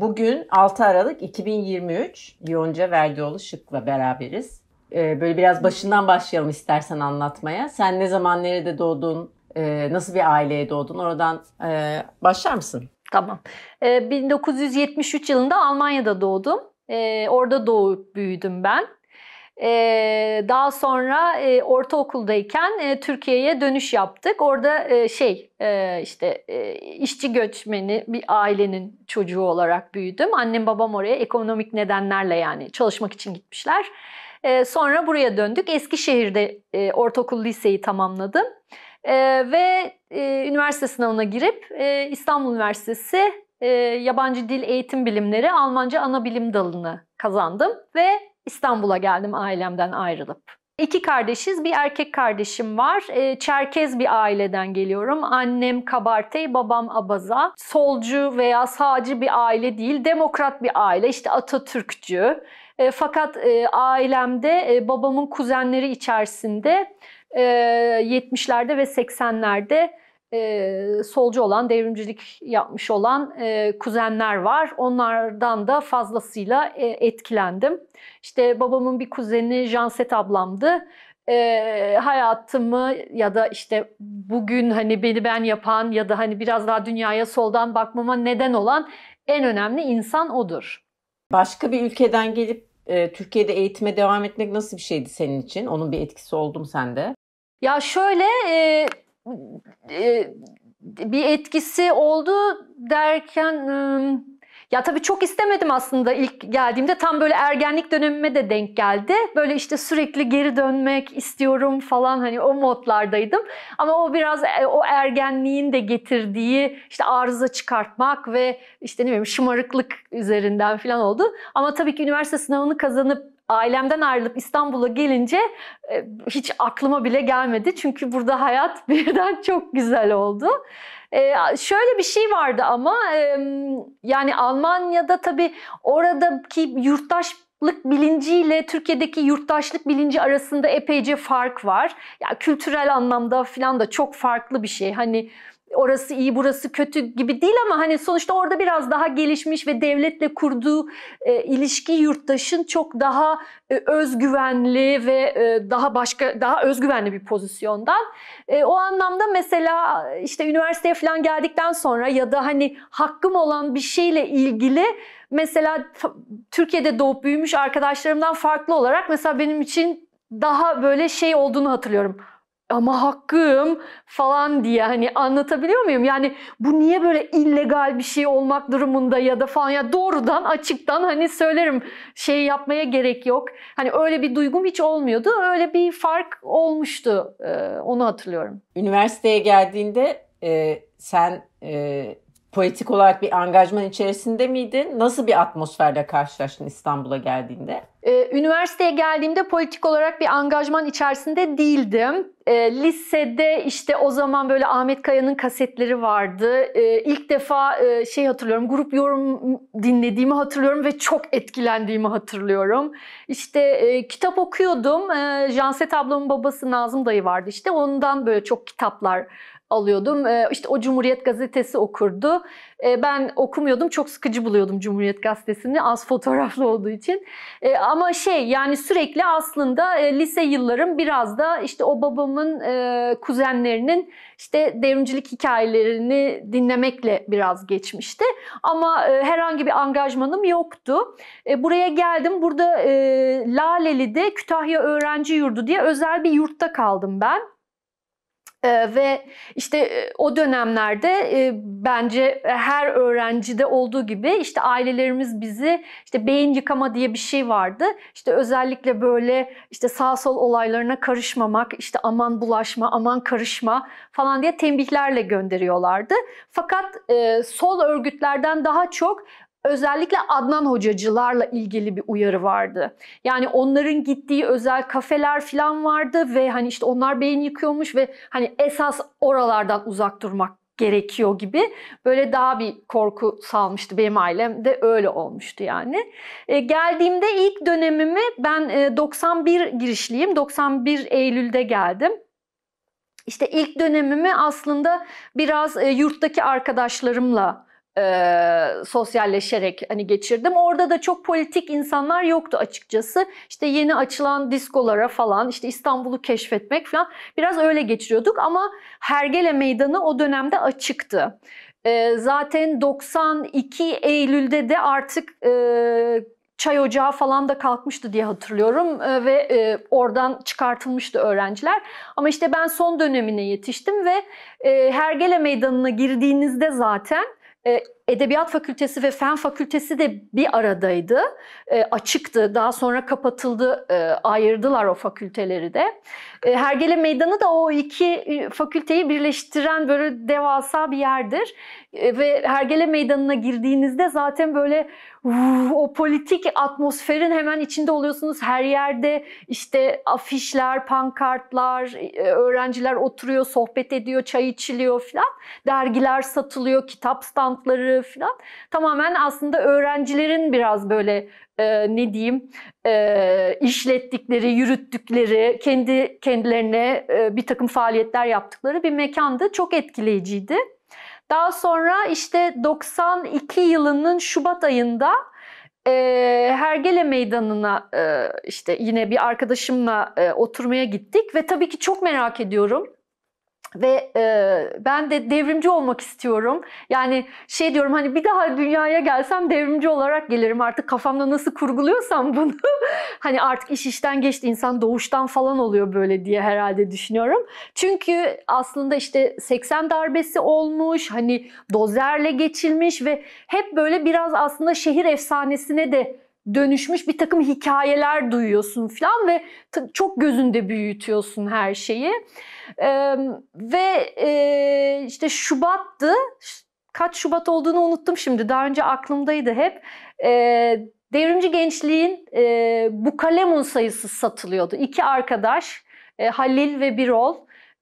Bugün 6 Aralık 2023 Yonca Vergioğlu Şık'la beraberiz. Ee, böyle biraz başından başlayalım istersen anlatmaya. Sen ne zaman nerede doğdun, e, nasıl bir aileye doğdun oradan e, başlar mısın? Tamam. Ee, 1973 yılında Almanya'da doğdum. Ee, orada doğup büyüdüm ben daha sonra ortaokuldayken Türkiye'ye dönüş yaptık. Orada şey işte işçi göçmeni bir ailenin çocuğu olarak büyüdüm. Annem babam oraya ekonomik nedenlerle yani çalışmak için gitmişler. Sonra buraya döndük. Eskişehir'de ortaokul liseyi tamamladım. Ve üniversite sınavına girip İstanbul Üniversitesi Yabancı Dil Eğitim Bilimleri Almanca ana bilim dalını kazandım. Ve İstanbul'a geldim ailemden ayrılıp. İki kardeşiz, bir erkek kardeşim var. Ee, Çerkez bir aileden geliyorum. Annem Kabartey, babam Abaza. Solcu veya sağcı bir aile değil, demokrat bir aile. İşte Atatürkçü. Ee, fakat e, ailemde e, babamın kuzenleri içerisinde e, 70'lerde ve 80'lerde e, solcu olan, devrimcilik yapmış olan e, kuzenler var. Onlardan da fazlasıyla e, etkilendim. İşte babamın bir kuzeni Janset ablamdı. E, hayatımı ya da işte bugün hani beni ben yapan ya da hani biraz daha dünyaya soldan bakmama neden olan en önemli insan odur. Başka bir ülkeden gelip e, Türkiye'de eğitime devam etmek nasıl bir şeydi senin için? Onun bir etkisi oldum sende? Ya şöyle e, e, bir etkisi oldu derken ya tabii çok istemedim aslında ilk geldiğimde. Tam böyle ergenlik dönemime de denk geldi. Böyle işte sürekli geri dönmek istiyorum falan hani o modlardaydım. Ama o biraz e, o ergenliğin de getirdiği işte arıza çıkartmak ve işte ne bileyim şımarıklık üzerinden falan oldu. Ama tabii ki üniversite sınavını kazanıp ailemden ayrılıp İstanbul'a gelince e, hiç aklıma bile gelmedi. Çünkü burada hayat birden çok güzel oldu. Ee, şöyle bir şey vardı ama e, yani Almanya'da tabii oradaki yurttaşlık bilinciyle Türkiye'deki yurttaşlık bilinci arasında epeyce fark var. Ya yani kültürel anlamda filan da çok farklı bir şey. Hani orası iyi burası kötü gibi değil ama hani sonuçta orada biraz daha gelişmiş ve devletle kurduğu e, ilişki yurttaşın çok daha e, özgüvenli ve e, daha başka daha özgüvenli bir pozisyondan. E, o anlamda mesela e, işte üniversiteye falan geldikten sonra ya da hani hakkım olan bir şeyle ilgili mesela Türkiye'de doğup büyümüş arkadaşlarımdan farklı olarak mesela benim için daha böyle şey olduğunu hatırlıyorum ama hakkım falan diye hani anlatabiliyor muyum? Yani bu niye böyle illegal bir şey olmak durumunda ya da falan ya doğrudan açıktan hani söylerim şey yapmaya gerek yok. Hani öyle bir duygum hiç olmuyordu. Öyle bir fark olmuştu. Ee, onu hatırlıyorum. Üniversiteye geldiğinde e, sen e, Politik olarak bir angajman içerisinde miydin? Nasıl bir atmosferle karşılaştın İstanbul'a geldiğinde? Ee, üniversiteye geldiğimde politik olarak bir angajman içerisinde değildim. Ee, lisede işte o zaman böyle Ahmet Kaya'nın kasetleri vardı. Ee, ilk defa e, şey hatırlıyorum, grup yorum dinlediğimi hatırlıyorum ve çok etkilendiğimi hatırlıyorum. İşte e, kitap okuyordum. Janset ablamın babası Nazım dayı vardı işte. Ondan böyle çok kitaplar alıyordum. E, işte o Cumhuriyet Gazetesi okurdu. E, ben okumuyordum. Çok sıkıcı buluyordum Cumhuriyet Gazetesi'ni az fotoğraflı olduğu için. E, ama şey yani sürekli aslında e, lise yıllarım biraz da işte o babamın e, kuzenlerinin işte devrimcilik hikayelerini dinlemekle biraz geçmişti. Ama e, herhangi bir angajmanım yoktu. E, buraya geldim. Burada e, Laleli'de Kütahya Öğrenci Yurdu diye özel bir yurtta kaldım ben. E, ve işte e, o dönemlerde e, bence her öğrencide olduğu gibi işte ailelerimiz bizi işte beyin yıkama diye bir şey vardı. İşte özellikle böyle işte sağ sol olaylarına karışmamak, işte aman bulaşma, aman karışma falan diye tembihlerle gönderiyorlardı. Fakat e, sol örgütlerden daha çok özellikle Adnan hocacılarla ilgili bir uyarı vardı. Yani onların gittiği özel kafeler falan vardı ve hani işte onlar beyin yıkıyormuş ve hani esas oralardan uzak durmak gerekiyor gibi böyle daha bir korku salmıştı benim ailem de öyle olmuştu yani. E, geldiğimde ilk dönemimi ben e, 91 girişliyim. 91 Eylül'de geldim. İşte ilk dönemimi aslında biraz e, yurttaki arkadaşlarımla e, sosyalleşerek hani geçirdim. Orada da çok politik insanlar yoktu açıkçası. İşte yeni açılan diskolara falan işte İstanbul'u keşfetmek falan biraz öyle geçiriyorduk ama Hergele Meydanı o dönemde açıktı. E, zaten 92 Eylül'de de artık e, çay ocağı falan da kalkmıştı diye hatırlıyorum e, ve e, oradan çıkartılmıştı öğrenciler. Ama işte ben son dönemine yetiştim ve e, Hergele Meydanı'na girdiğinizde zaten it, eh, Edebiyat Fakültesi ve Fen Fakültesi de bir aradaydı. E, açıktı. Daha sonra kapatıldı. E, ayırdılar o fakülteleri de. E, Hergele Meydanı da o iki e, fakülteyi birleştiren böyle devasa bir yerdir. E, ve Hergele Meydanı'na girdiğinizde zaten böyle o politik atmosferin hemen içinde oluyorsunuz. Her yerde işte afişler, pankartlar, e, öğrenciler oturuyor, sohbet ediyor, çay içiliyor filan. Dergiler satılıyor, kitap standları hazırlığı falan tamamen aslında öğrencilerin biraz böyle e, ne diyeyim e, işlettikleri, yürüttükleri, kendi kendilerine e, bir takım faaliyetler yaptıkları bir mekandı. Çok etkileyiciydi. Daha sonra işte 92 yılının Şubat ayında e, Hergele Meydanı'na e, işte yine bir arkadaşımla e, oturmaya gittik ve tabii ki çok merak ediyorum ve e, ben de devrimci olmak istiyorum. Yani şey diyorum hani bir daha dünyaya gelsem devrimci olarak gelirim artık kafamda nasıl kurguluyorsam bunu. hani artık iş işten geçti insan doğuştan falan oluyor böyle diye herhalde düşünüyorum. Çünkü aslında işte 80 darbesi olmuş hani dozerle geçilmiş ve hep böyle biraz aslında şehir efsanesine de dönüşmüş bir takım hikayeler duyuyorsun falan ve çok gözünde büyütüyorsun her şeyi. Ee, ve e, işte Şubat'tı. Kaç Şubat olduğunu unuttum şimdi. Daha önce aklımdaydı hep. Ee, Devrimci Gençliğin e, bu kalemun sayısı satılıyordu. İki arkadaş e, Halil ve Birol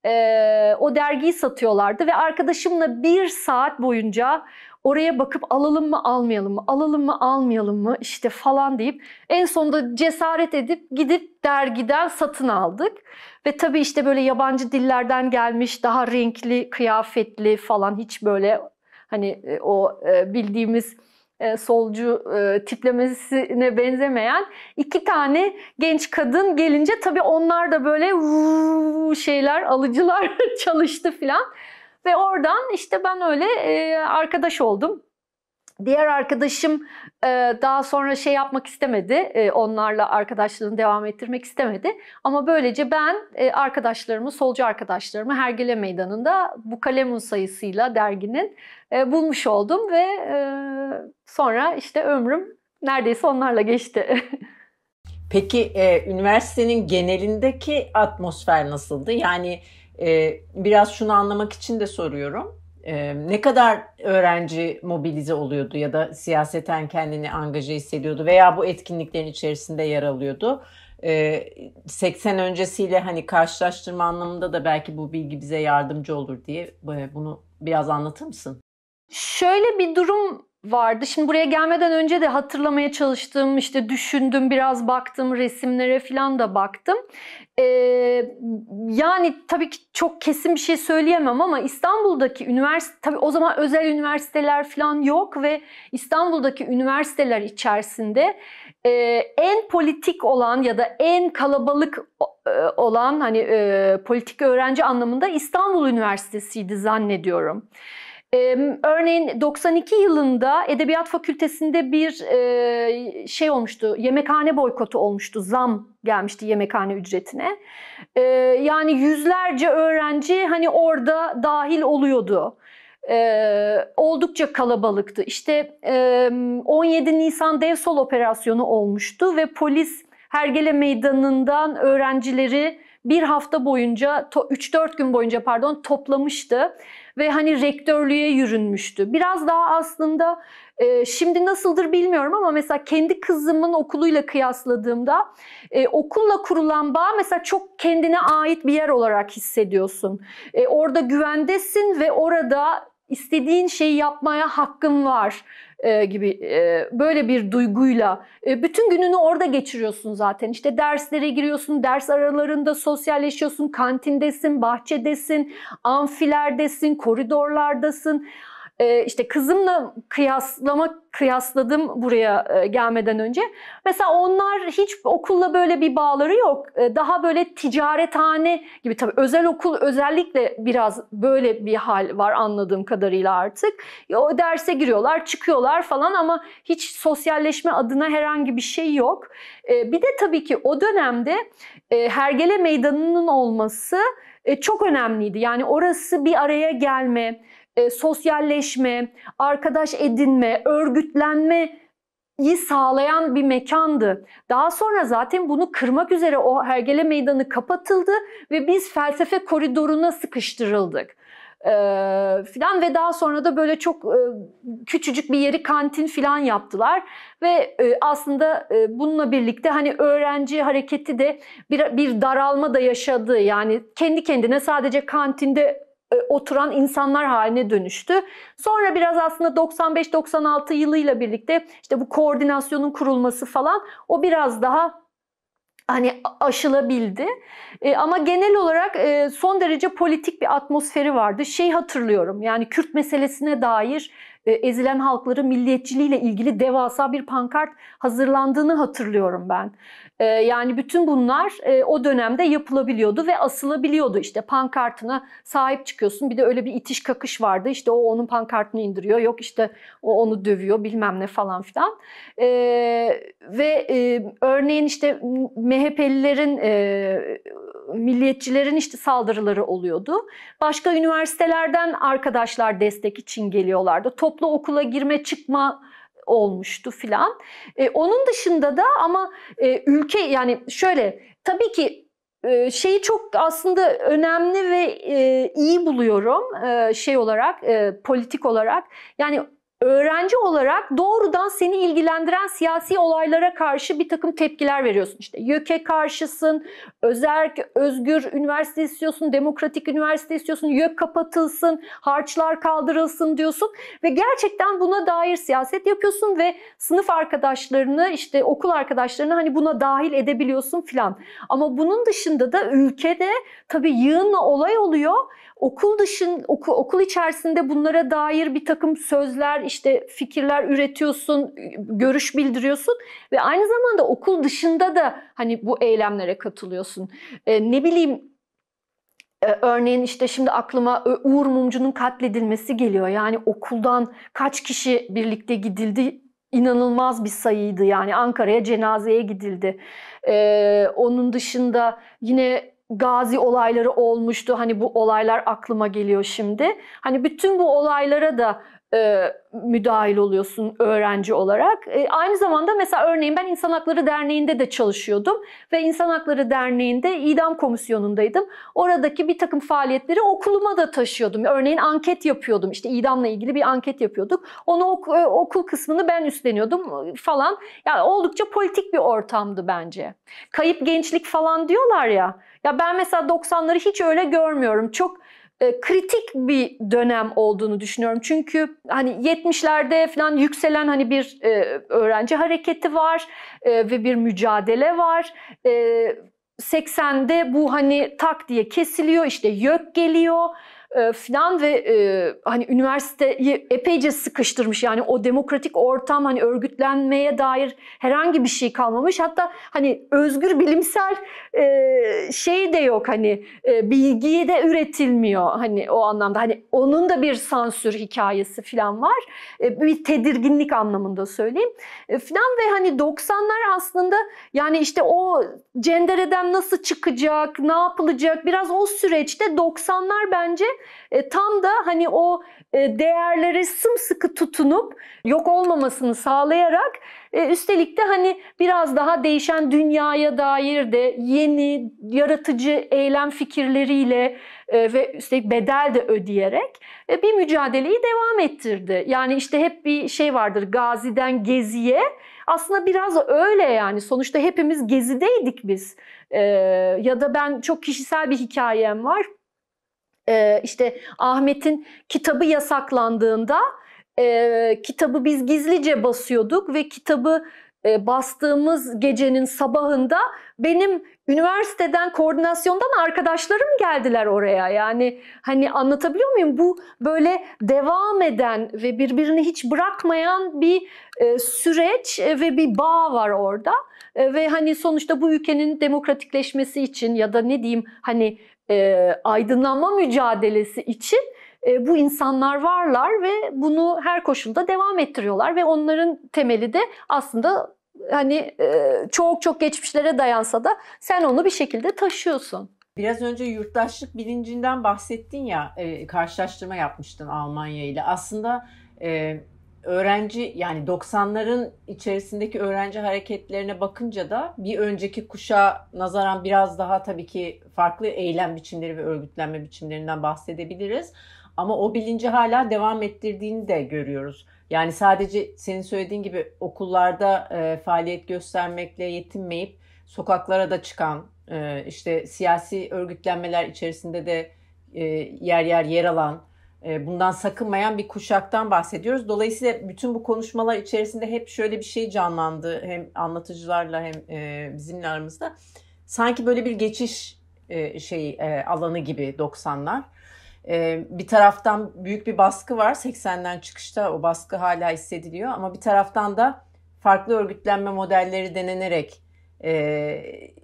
e, o dergiyi satıyorlardı ve arkadaşımla bir saat boyunca oraya bakıp alalım mı almayalım mı, alalım mı almayalım mı işte falan deyip en sonunda cesaret edip gidip dergiden satın aldık. Ve tabii işte böyle yabancı dillerden gelmiş daha renkli, kıyafetli falan hiç böyle hani e, o e, bildiğimiz e, solcu tiplemesine benzemeyen iki tane genç kadın gelince tabii onlar da böyle şeyler alıcılar çalıştı filan. Ve oradan işte ben öyle e, arkadaş oldum. Diğer arkadaşım daha sonra şey yapmak istemedi. Onlarla arkadaşlığını devam ettirmek istemedi. Ama böylece ben arkadaşlarımı, solcu arkadaşlarımı Hergele Meydanı'nda bu kalemun sayısıyla derginin bulmuş oldum ve sonra işte ömrüm neredeyse onlarla geçti. Peki üniversitenin genelindeki atmosfer nasıldı? Yani e, biraz şunu anlamak için de soruyorum. E, ne kadar öğrenci mobilize oluyordu ya da siyaseten kendini angaje hissediyordu veya bu etkinliklerin içerisinde yer alıyordu? E, ee, 80 öncesiyle hani karşılaştırma anlamında da belki bu bilgi bize yardımcı olur diye e, bunu biraz anlatır mısın? Şöyle bir durum vardı. Şimdi buraya gelmeden önce de hatırlamaya çalıştım, işte düşündüm, biraz baktım, resimlere falan da baktım. Ee, yani tabii ki çok kesin bir şey söyleyemem ama İstanbul'daki üniversite, tabii o zaman özel üniversiteler falan yok ve İstanbul'daki üniversiteler içerisinde e, en politik olan ya da en kalabalık e, olan hani e, politik öğrenci anlamında İstanbul Üniversitesi'ydi zannediyorum. Ee, örneğin 92 yılında Edebiyat Fakültesinde bir e, şey olmuştu, yemekhane boykotu olmuştu, zam gelmişti yemekhane ücretine. Ee, yani yüzlerce öğrenci hani orada dahil oluyordu ee, oldukça kalabalıktı. İşte e, 17 Nisan dev sol operasyonu olmuştu ve polis Hergele Meydanı'ndan öğrencileri bir hafta boyunca, 3-4 gün boyunca pardon toplamıştı ve hani rektörlüğe yürünmüştü. Biraz daha aslında e, şimdi nasıldır bilmiyorum ama mesela kendi kızımın okuluyla kıyasladığımda e, okulla kurulan bağ mesela çok kendine ait bir yer olarak hissediyorsun. E, orada güvendesin ve orada istediğin şeyi yapmaya hakkın var e, gibi e, böyle bir duyguyla e, bütün gününü orada geçiriyorsun zaten. İşte derslere giriyorsun, ders aralarında sosyalleşiyorsun, kantindesin, bahçedesin, amfilerdesin, koridorlardasın e, işte kızımla kıyaslama kıyasladım buraya e, gelmeden önce. Mesela onlar hiç okulla böyle bir bağları yok. E, daha böyle ticarethane gibi tabii özel okul özellikle biraz böyle bir hal var anladığım kadarıyla artık. E, o derse giriyorlar, çıkıyorlar falan ama hiç sosyalleşme adına herhangi bir şey yok. E, bir de tabii ki o dönemde e, Hergele Meydanı'nın olması e, çok önemliydi. Yani orası bir araya gelme, e, sosyalleşme, arkadaş edinme, örgütlenme iyi sağlayan bir mekandı. Daha sonra zaten bunu kırmak üzere o hergele meydanı kapatıldı ve biz felsefe koridoruna sıkıştırıldık. Ee, filan ve daha sonra da böyle çok e, küçücük bir yeri kantin filan yaptılar ve e, aslında e, bununla birlikte hani öğrenci hareketi de bir, bir daralma da yaşadı yani kendi kendine sadece kantinde e, oturan insanlar haline dönüştü. Sonra biraz aslında 95-96 yılıyla birlikte işte bu koordinasyonun kurulması falan o biraz daha hani aşılabildi. E, ama genel olarak e, son derece politik bir atmosferi vardı. Şey hatırlıyorum yani Kürt meselesine dair e, ezilen halkları milliyetçiliğiyle ilgili devasa bir pankart hazırlandığını hatırlıyorum ben. Ee, yani bütün bunlar e, o dönemde yapılabiliyordu ve asılabiliyordu. İşte pankartına sahip çıkıyorsun. Bir de öyle bir itiş kakış vardı. İşte o onun pankartını indiriyor. Yok işte o onu dövüyor bilmem ne falan filan. Ee, ve e, örneğin işte MHP'lilerin e, milliyetçilerin işte saldırıları oluyordu. Başka üniversitelerden arkadaşlar destek için geliyorlardı. Toplu okula girme çıkma olmuştu filan. E, onun dışında da ama e, ülke yani şöyle tabii ki e, şeyi çok aslında önemli ve e, iyi buluyorum e, şey olarak e, politik olarak yani öğrenci olarak doğrudan seni ilgilendiren siyasi olaylara karşı bir takım tepkiler veriyorsun. İşte YÖK'e karşısın, özerk, özgür üniversite istiyorsun, demokratik üniversite istiyorsun, YÖK kapatılsın, harçlar kaldırılsın diyorsun ve gerçekten buna dair siyaset yapıyorsun ve sınıf arkadaşlarını işte okul arkadaşlarını hani buna dahil edebiliyorsun filan. Ama bunun dışında da ülkede tabii yığınla olay oluyor Okul dışın oku, okul içerisinde bunlara dair bir takım sözler, işte fikirler üretiyorsun, görüş bildiriyorsun ve aynı zamanda okul dışında da hani bu eylemlere katılıyorsun. E, ne bileyim e, Örneğin işte şimdi aklıma e, Uğur Mumcu'nun katledilmesi geliyor. Yani okuldan kaç kişi birlikte gidildi inanılmaz bir sayıydı. Yani Ankara'ya cenazeye gidildi. Ee, onun dışında yine gazi olayları olmuştu. Hani bu olaylar aklıma geliyor şimdi. Hani bütün bu olaylara da e, müdahil oluyorsun öğrenci olarak. E, aynı zamanda mesela örneğin ben İnsan Hakları Derneği'nde de çalışıyordum ve İnsan Hakları Derneği'nde idam komisyonundaydım. Oradaki bir takım faaliyetleri okuluma da taşıyordum. Örneğin anket yapıyordum. İşte idamla ilgili bir anket yapıyorduk. Onu ok, e, okul kısmını ben üstleniyordum falan. Yani oldukça politik bir ortamdı bence. Kayıp gençlik falan diyorlar ya. Ya ben mesela 90'ları hiç öyle görmüyorum. Çok e, kritik bir dönem olduğunu düşünüyorum. Çünkü hani 70'lerde falan yükselen hani bir e, öğrenci hareketi var e, ve bir mücadele var. E, 80'de bu hani tak diye kesiliyor işte YÖK geliyor e, filan ve e, hani üniversiteyi epeyce sıkıştırmış. Yani o demokratik ortam hani örgütlenmeye dair herhangi bir şey kalmamış. Hatta hani özgür bilimsel e, şey de yok hani e, bilgiyi de üretilmiyor hani o anlamda. Hani onun da bir sansür hikayesi filan var. E, bir tedirginlik anlamında söyleyeyim. E, filan ve hani 90'lar aslında yani işte o cendereden nasıl çıkacak, ne yapılacak biraz o süreçte 90'lar bence e, tam da hani o e, değerlere sımsıkı tutunup yok olmamasını sağlayarak e, üstelik de hani biraz daha değişen dünyaya dair de yeni yaratıcı eylem fikirleriyle e, ve üstelik bedel de ödeyerek e, bir mücadeleyi devam ettirdi. Yani işte hep bir şey vardır Gazi'den Gezi'ye aslında biraz öyle yani sonuçta hepimiz gezideydik biz ee, ya da ben çok kişisel bir hikayem var e, işte Ahmet'in kitabı yasaklandığında e, kitabı biz gizlice basıyorduk ve kitabı e, bastığımız gecenin sabahında benim üniversiteden koordinasyondan arkadaşlarım geldiler oraya. Yani hani anlatabiliyor muyum? Bu böyle devam eden ve birbirini hiç bırakmayan bir e, süreç ve bir bağ var orada. E, ve hani sonuçta bu ülkenin demokratikleşmesi için ya da ne diyeyim hani e, aydınlanma mücadelesi için e, bu insanlar varlar ve bunu her koşulda devam ettiriyorlar ve onların temeli de aslında hani e, çok çok geçmişlere dayansa da sen onu bir şekilde taşıyorsun. Biraz önce yurttaşlık bilincinden bahsettin ya, e, karşılaştırma yapmıştın Almanya ile. Aslında e, öğrenci yani 90'ların içerisindeki öğrenci hareketlerine bakınca da bir önceki kuşa nazaran biraz daha tabii ki farklı eylem biçimleri ve örgütlenme biçimlerinden bahsedebiliriz. Ama o bilinci hala devam ettirdiğini de görüyoruz. Yani sadece senin söylediğin gibi okullarda e, faaliyet göstermekle yetinmeyip sokaklara da çıkan e, işte siyasi örgütlenmeler içerisinde de e, yer yer yer alan e, bundan sakınmayan bir kuşaktan bahsediyoruz. Dolayısıyla bütün bu konuşmalar içerisinde hep şöyle bir şey canlandı hem anlatıcılarla hem e, bizimle aramızda. Sanki böyle bir geçiş şey alanı gibi 90'lar. Bir taraftan büyük bir baskı var 80'den çıkışta o baskı hala hissediliyor ama bir taraftan da farklı örgütlenme modelleri denenerek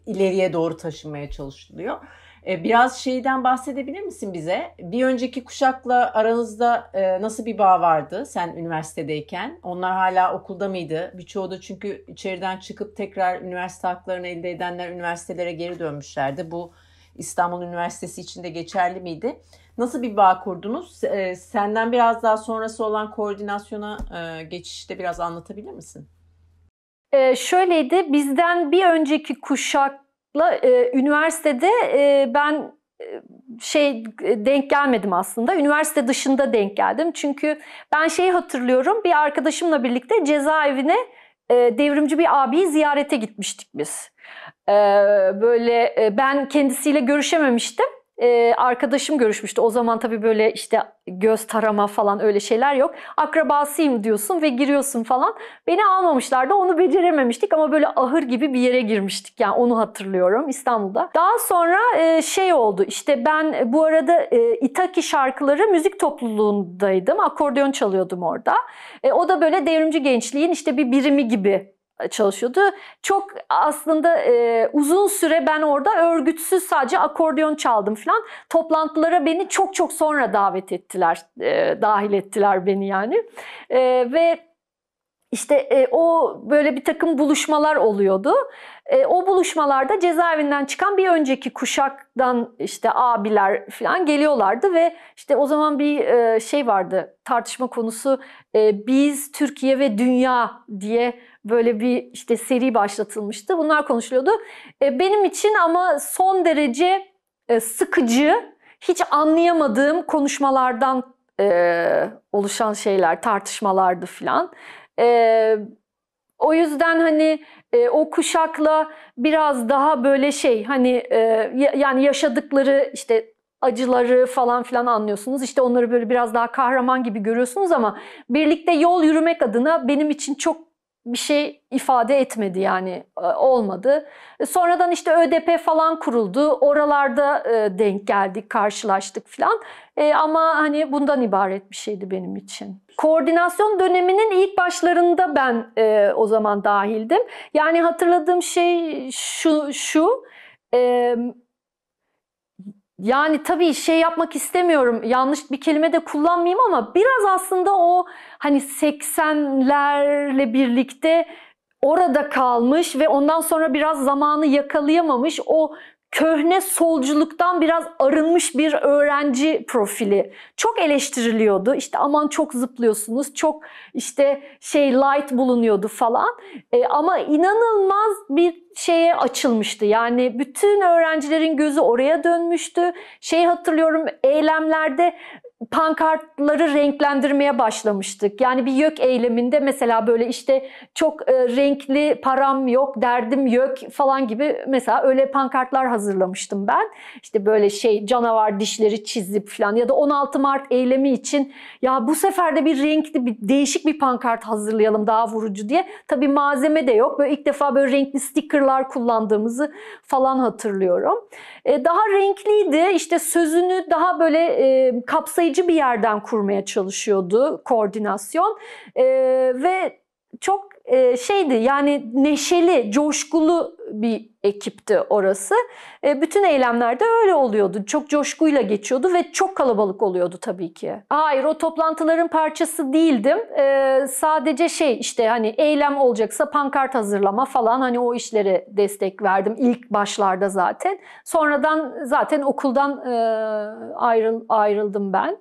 ileriye doğru taşınmaya çalışılıyor. E, biraz şeyden bahsedebilir misin bize? Bir önceki kuşakla aranızda e, nasıl bir bağ vardı sen üniversitedeyken? Onlar hala okulda mıydı? Birçoğu da çünkü içeriden çıkıp tekrar üniversite haklarını elde edenler üniversitelere geri dönmüşlerdi. Bu İstanbul Üniversitesi için de geçerli miydi? Nasıl bir bağ kurdunuz? E, senden biraz daha sonrası olan koordinasyona geçişte biraz anlatabilir misin? Ee, şöyleydi bizden bir önceki kuşak La, e, üniversitede e, ben e, şey e, denk gelmedim aslında. Üniversite dışında denk geldim. Çünkü ben şeyi hatırlıyorum. Bir arkadaşımla birlikte cezaevine e, devrimci bir abiyi ziyarete gitmiştik biz. Böyle ben kendisiyle görüşememiştim e, arkadaşım görüşmüştü. O zaman tabii böyle işte göz tarama falan öyle şeyler yok. Akrabasıyım diyorsun ve giriyorsun falan. Beni almamışlardı. Onu becerememiştik ama böyle ahır gibi bir yere girmiştik. Yani onu hatırlıyorum İstanbul'da. Daha sonra e, şey oldu. İşte ben e, bu arada e, İtaki şarkıları müzik topluluğundaydım. Akordeon çalıyordum orada. E, o da böyle devrimci gençliğin işte bir birimi gibi e, çalışıyordu. Çok aslında e, uzun süre ben orada örgütsüz sadece akordeon çaldım falan. Toplantılara beni çok çok sonra davet ettiler, e, dahil ettiler beni yani. E, ve işte e, o böyle bir takım buluşmalar oluyordu. E, o buluşmalarda cezaevinden çıkan bir önceki kuşaktan işte abiler falan geliyorlardı ve işte o zaman bir e, şey vardı tartışma konusu e, biz Türkiye ve dünya diye böyle bir işte seri başlatılmıştı. Bunlar konuşuluyordu. E, benim için ama son derece e, sıkıcı, hiç anlayamadığım konuşmalardan e, oluşan şeyler, tartışmalardı filan. O yüzden hani o kuşakla biraz daha böyle şey hani yani yaşadıkları işte acıları falan filan anlıyorsunuz. İşte onları böyle biraz daha kahraman gibi görüyorsunuz ama birlikte yol yürümek adına benim için çok bir şey ifade etmedi yani e, olmadı. E, sonradan işte ÖDP falan kuruldu. Oralarda e, denk geldik, karşılaştık falan. Ama hani bundan ibaret bir şeydi benim için. Koordinasyon döneminin ilk başlarında ben o zaman dahildim. Yani hatırladığım şey şu, şu yani tabii şey yapmak istemiyorum. Yanlış bir kelime de kullanmayayım ama biraz aslında o hani 80'lerle birlikte orada kalmış ve ondan sonra biraz zamanı yakalayamamış o köhne solculuktan biraz arınmış bir öğrenci profili. Çok eleştiriliyordu. İşte aman çok zıplıyorsunuz, çok işte şey light bulunuyordu falan. E, ama inanılmaz bir şeye açılmıştı. Yani bütün öğrencilerin gözü oraya dönmüştü. Şey hatırlıyorum eylemlerde pankartları renklendirmeye başlamıştık. Yani bir YÖK eyleminde mesela böyle işte çok e, renkli param yok, derdim YÖK falan gibi mesela öyle pankartlar hazırlamıştım ben. İşte böyle şey canavar dişleri çizip falan ya da 16 Mart eylemi için ya bu sefer de bir renkli bir değişik bir pankart hazırlayalım daha vurucu diye. Tabii malzeme de yok. Böyle ilk defa böyle renkli stickerlar kullandığımızı falan hatırlıyorum. E, daha renkliydi. İşte sözünü daha böyle e, kapsayıcı kapsayıcı bir yerden kurmaya çalışıyordu koordinasyon e, ve çok e, şeydi yani neşeli, coşkulu bir ekipti orası. E, bütün eylemlerde öyle oluyordu. Çok coşkuyla geçiyordu ve çok kalabalık oluyordu tabii ki. Hayır o toplantıların parçası değildim. E, sadece şey işte hani eylem olacaksa pankart hazırlama falan hani o işlere destek verdim ilk başlarda zaten. Sonradan zaten okuldan e, ayrıl, ayrıldım ben.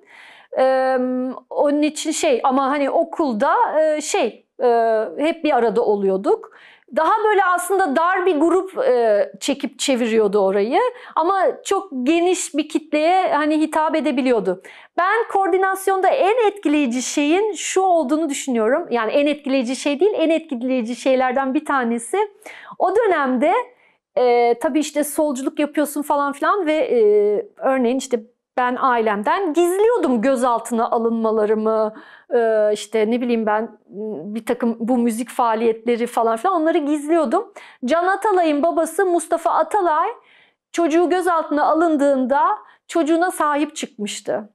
Ee, onun için şey ama hani okulda e, şey e, hep bir arada oluyorduk. Daha böyle aslında dar bir grup e, çekip çeviriyordu orayı ama çok geniş bir kitleye hani hitap edebiliyordu. Ben koordinasyonda en etkileyici şeyin şu olduğunu düşünüyorum. Yani en etkileyici şey değil, en etkileyici şeylerden bir tanesi. O dönemde e, tabii işte solculuk yapıyorsun falan filan ve e, örneğin işte ben ailemden gizliyordum gözaltına alınmalarımı, ee, işte ne bileyim ben bir takım bu müzik faaliyetleri falan filan onları gizliyordum. Can Atalay'ın babası Mustafa Atalay çocuğu gözaltına alındığında çocuğuna sahip çıkmıştı.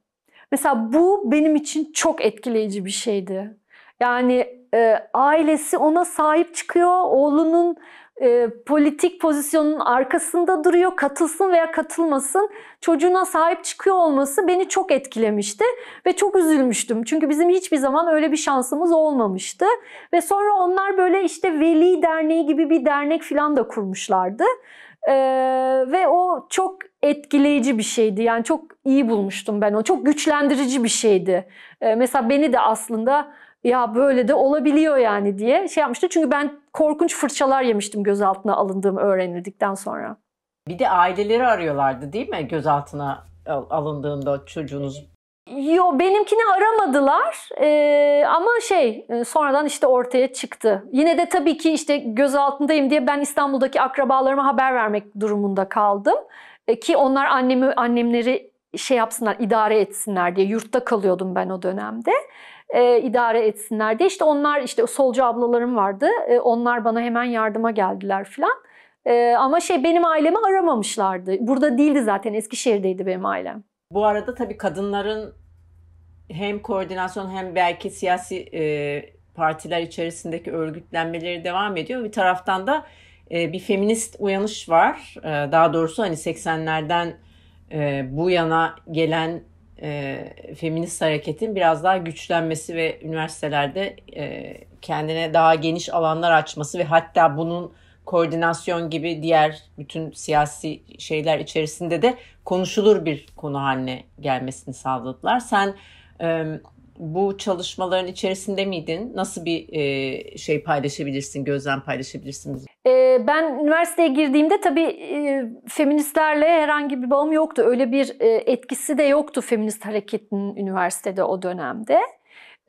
Mesela bu benim için çok etkileyici bir şeydi. Yani e, ailesi ona sahip çıkıyor, oğlunun e, politik pozisyonun arkasında duruyor. Katılsın veya katılmasın çocuğuna sahip çıkıyor olması beni çok etkilemişti ve çok üzülmüştüm. Çünkü bizim hiçbir zaman öyle bir şansımız olmamıştı. Ve sonra onlar böyle işte Veli Derneği gibi bir dernek falan da kurmuşlardı. Ee, ve o çok etkileyici bir şeydi. Yani çok iyi bulmuştum ben o. Çok güçlendirici bir şeydi. Ee, mesela beni de aslında ya böyle de olabiliyor yani diye şey yapmıştı. Çünkü ben korkunç fırçalar yemiştim gözaltına alındığım öğrenildikten sonra. Bir de aileleri arıyorlardı değil mi gözaltına alındığında çocuğunuz? Yo benimkini aramadılar ee, ama şey e, sonradan işte ortaya çıktı. Yine de tabii ki işte gözaltındayım diye ben İstanbul'daki akrabalarıma haber vermek durumunda kaldım. Ee, ki onlar annemi annemleri şey yapsınlar idare etsinler diye yurtta kalıyordum ben o dönemde e, idare etsinler diye. İşte onlar işte solcu ablalarım vardı. E, onlar bana hemen yardıma geldiler filan. E, ama şey benim ailemi aramamışlardı. Burada değildi zaten Eskişehir'deydi benim ailem. Bu arada tabii kadınların hem koordinasyon hem belki siyasi e, partiler içerisindeki örgütlenmeleri devam ediyor. Bir taraftan da e, bir feminist uyanış var. E, daha doğrusu hani 80'lerden e, bu yana gelen e, feminist hareketin biraz daha güçlenmesi ve üniversitelerde e, kendine daha geniş alanlar açması ve hatta bunun koordinasyon gibi diğer bütün siyasi şeyler içerisinde de konuşulur bir konu haline gelmesini sağladılar. Sen e, bu çalışmaların içerisinde miydin? Nasıl bir e, şey paylaşabilirsin, gözlem paylaşabilirsiniz? E, ben üniversiteye girdiğimde tabii e, feministlerle herhangi bir bağım yoktu. Öyle bir e, etkisi de yoktu feminist hareketinin üniversitede o dönemde.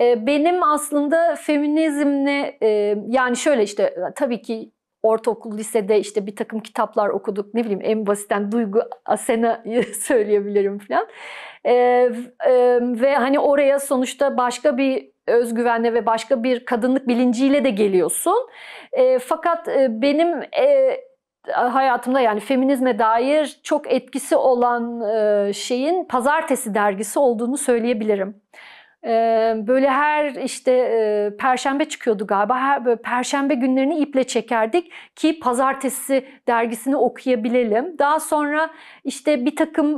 E, benim aslında feminizmle e, yani şöyle işte e, tabii ki ortaokul, lisede işte bir takım kitaplar okuduk. Ne bileyim en basitten Duygu Asena'yı söyleyebilirim falan. E, e, ve hani oraya sonuçta başka bir özgüvenle ve başka bir kadınlık bilinciyle de geliyorsun. E, fakat e, benim e, hayatımda yani feminizme dair çok etkisi olan e, şeyin Pazartesi dergisi olduğunu söyleyebilirim böyle her işte perşembe çıkıyordu galiba. Her böyle perşembe günlerini iple çekerdik ki pazartesi dergisini okuyabilelim. Daha sonra işte bir takım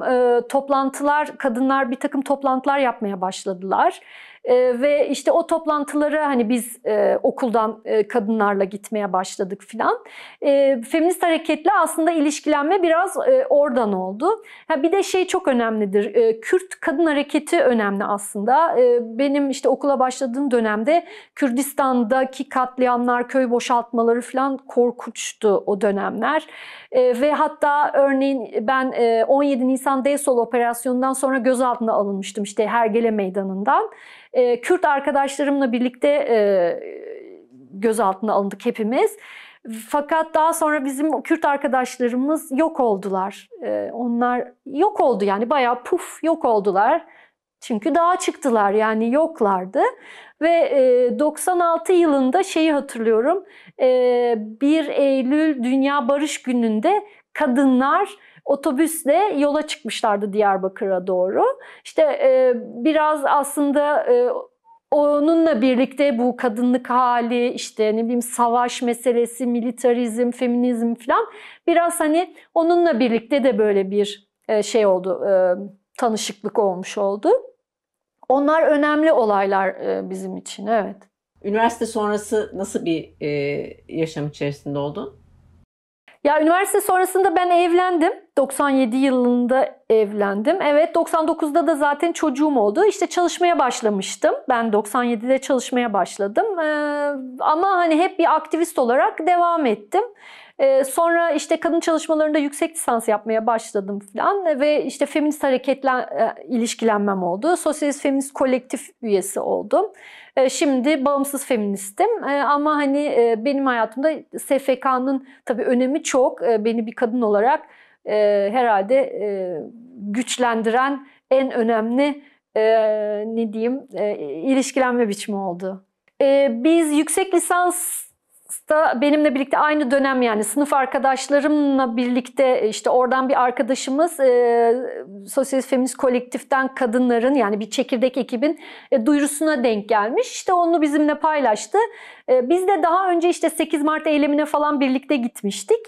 toplantılar, kadınlar bir takım toplantılar yapmaya başladılar. E, ve işte o toplantıları hani biz e, okuldan e, kadınlarla gitmeye başladık filan. E, feminist hareketle aslında ilişkilenme biraz e, oradan oldu. Ha, bir de şey çok önemlidir. E, Kürt kadın hareketi önemli aslında. E, benim işte okula başladığım dönemde Kürdistan'daki katliamlar, köy boşaltmaları filan korkunçtu o dönemler. E, ve hatta örneğin ben e, 17 Nisan d operasyonundan sonra gözaltına alınmıştım işte Hergele Meydanı'ndan. E, Kürt arkadaşlarımla birlikte e, gözaltına alındık hepimiz. Fakat daha sonra bizim Kürt arkadaşlarımız yok oldular. E, onlar yok oldu yani bayağı puf yok oldular. Çünkü dağa çıktılar yani yoklardı. Ve 96 e, yılında şeyi hatırlıyorum. 1 e, Eylül Dünya Barış Günü'nde kadınlar otobüsle yola çıkmışlardı Diyarbakır'a doğru. İşte e, biraz aslında e, onunla birlikte bu kadınlık hali, işte ne bileyim savaş meselesi, militarizm, feminizm falan biraz hani onunla birlikte de böyle bir e, şey oldu, e, tanışıklık olmuş oldu. Onlar önemli olaylar e, bizim için, evet. Üniversite sonrası nasıl bir e, yaşam içerisinde oldun? Ya üniversite sonrasında ben evlendim. 97 yılında evlendim. Evet 99'da da zaten çocuğum oldu. İşte çalışmaya başlamıştım. Ben 97'de çalışmaya başladım. Ee, ama hani hep bir aktivist olarak devam ettim. Ee, sonra işte kadın çalışmalarında yüksek lisans yapmaya başladım falan ve işte feminist hareketle e, ilişkilenmem oldu. Sosyalist Feminist Kolektif üyesi oldum. Ee, şimdi bağımsız feministim ee, ama hani e, benim hayatımda SFK'nın tabii önemi çok. Ee, beni bir kadın olarak e, herhalde e, güçlendiren en önemli ne diyeyim ilişkilenme biçimi oldu. Biz yüksek lisans da benimle birlikte aynı dönem yani sınıf arkadaşlarımla birlikte e, işte oradan bir arkadaşımız e, Sosyalist Feminist Kolektif'ten kadınların yani bir çekirdek ekibin e, duyurusuna denk gelmiş. İşte onu bizimle paylaştı. E, biz de daha önce işte 8 Mart eylemine falan birlikte gitmiştik.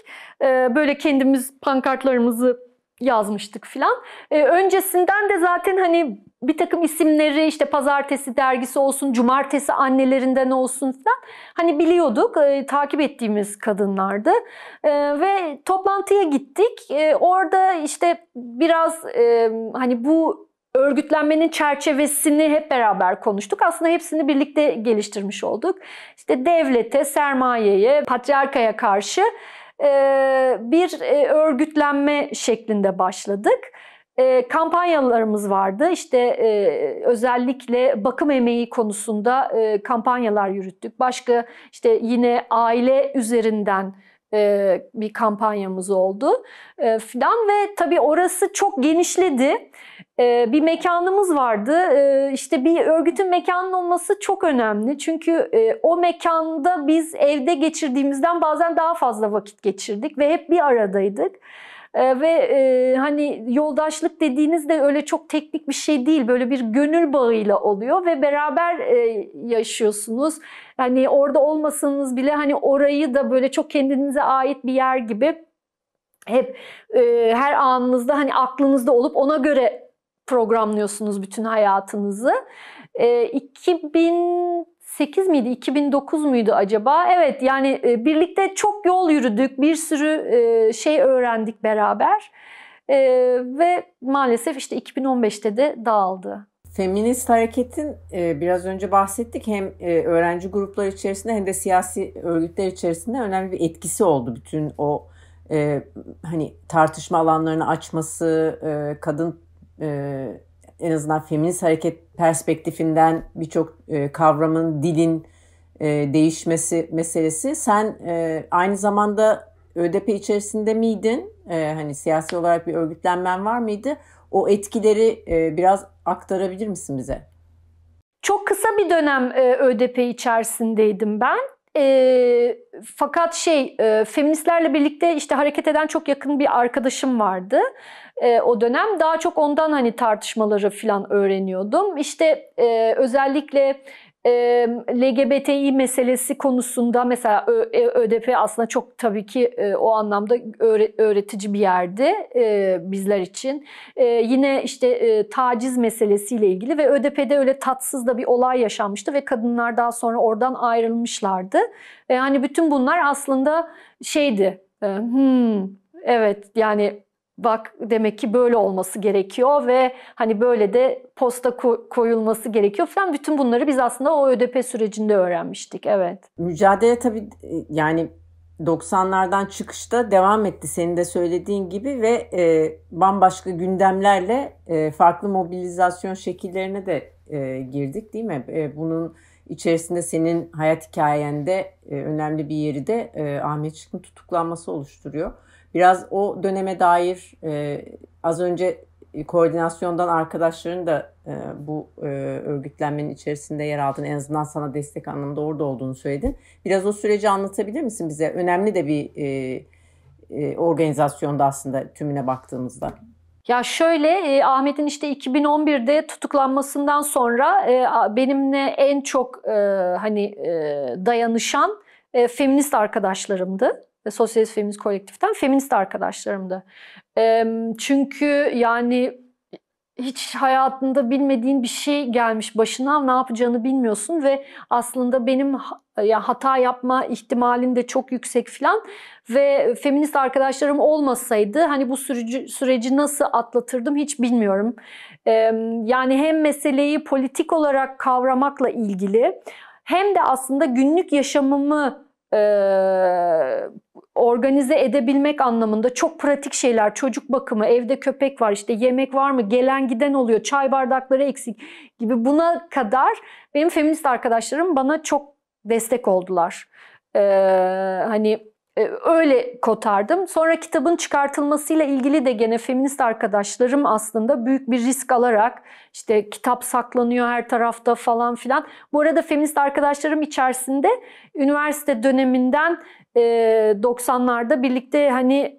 E, böyle kendimiz pankartlarımızı yazmıştık filan. E, öncesinden de zaten hani bir takım isimleri işte pazartesi dergisi olsun, cumartesi annelerinden olsun falan hani biliyorduk, e, takip ettiğimiz kadınlardı. E, ve toplantıya gittik. E, orada işte biraz e, hani bu örgütlenmenin çerçevesini hep beraber konuştuk. Aslında hepsini birlikte geliştirmiş olduk. İşte devlete, sermayeye, patriarkaya karşı e, bir e, örgütlenme şeklinde başladık e, kampanyalarımız vardı. İşte e, özellikle bakım emeği konusunda e, kampanyalar yürüttük. Başka işte yine aile üzerinden e, bir kampanyamız oldu e, filan ve tabii orası çok genişledi. E, bir mekanımız vardı. E, işte bir örgütün mekanının olması çok önemli. Çünkü e, o mekanda biz evde geçirdiğimizden bazen daha fazla vakit geçirdik ve hep bir aradaydık. E, ve e, hani yoldaşlık dediğiniz de öyle çok teknik bir şey değil. Böyle bir gönül bağıyla oluyor ve beraber e, yaşıyorsunuz. Hani orada olmasanız bile hani orayı da böyle çok kendinize ait bir yer gibi hep e, her anınızda hani aklınızda olup ona göre programlıyorsunuz bütün hayatınızı. E, 2000 2008 miydi 2009 muydu acaba? Evet yani e, birlikte çok yol yürüdük. Bir sürü e, şey öğrendik beraber. E, ve maalesef işte 2015'te de dağıldı. Feminist hareketin biraz önce bahsettik hem öğrenci grupları içerisinde hem de siyasi örgütler içerisinde önemli bir etkisi oldu bütün o hani tartışma alanlarını açması kadın en azından feminist hareket perspektifinden birçok e, kavramın, dilin e, değişmesi meselesi. Sen e, aynı zamanda ÖDP içerisinde miydin? E, hani siyasi olarak bir örgütlenmen var mıydı? O etkileri e, biraz aktarabilir misin bize? Çok kısa bir dönem e, ÖDP içerisindeydim ben. E, fakat şey, e, feministlerle birlikte işte hareket eden çok yakın bir arkadaşım vardı e, o dönem daha çok ondan hani tartışmaları falan öğreniyordum. İşte e, özellikle e, LGBTİ meselesi konusunda mesela ÖDP e, aslında çok tabii ki e, o anlamda öğretici bir yerdi e, bizler için. E, yine işte e, taciz meselesiyle ilgili ve ÖDP'de öyle tatsız da bir olay yaşanmıştı ve kadınlar daha sonra oradan ayrılmışlardı. Yani e, bütün bunlar aslında şeydi, e, hmm, evet yani bak demek ki böyle olması gerekiyor ve hani böyle de posta koyulması gerekiyor falan. Bütün bunları biz aslında o ÖDP sürecinde öğrenmiştik. Evet. Mücadele tabii yani 90'lardan çıkışta devam etti senin de söylediğin gibi ve e, bambaşka gündemlerle e, farklı mobilizasyon şekillerine de e, girdik değil mi? E, bunun içerisinde senin hayat hikayende e, önemli bir yeri de e, Ahmet Şık'ın tutuklanması oluşturuyor. Biraz o döneme dair e, az önce koordinasyondan arkadaşların da e, bu e, örgütlenmenin içerisinde yer aldığını en azından sana destek anlamında orada olduğunu söyledin. Biraz o süreci anlatabilir misin bize? Önemli de bir e, e, organizasyonda aslında tümüne baktığımızda. Ya şöyle e, Ahmet'in işte 2011'de tutuklanmasından sonra e, benimle en çok e, hani e, dayanışan e, feminist arkadaşlarımdı. Sosyalist Feminist Kolektif'ten feminist arkadaşlarımdı. E, çünkü yani hiç hayatında bilmediğin bir şey gelmiş başına ne yapacağını bilmiyorsun ve aslında benim ya hata yapma ihtimalin de çok yüksek filan ve feminist arkadaşlarım olmasaydı hani bu süreci, süreci nasıl atlatırdım hiç bilmiyorum. Ee, yani hem meseleyi politik olarak kavramakla ilgili hem de aslında günlük yaşamımı e, organize edebilmek anlamında çok pratik şeyler. Çocuk bakımı, evde köpek var, işte yemek var mı, gelen giden oluyor, çay bardakları eksik gibi buna kadar benim feminist arkadaşlarım bana çok destek oldular. Ee, hani e, öyle kotardım. Sonra kitabın çıkartılmasıyla ilgili de gene feminist arkadaşlarım aslında büyük bir risk alarak işte kitap saklanıyor her tarafta falan filan. Bu arada feminist arkadaşlarım içerisinde üniversite döneminden 90'larda birlikte hani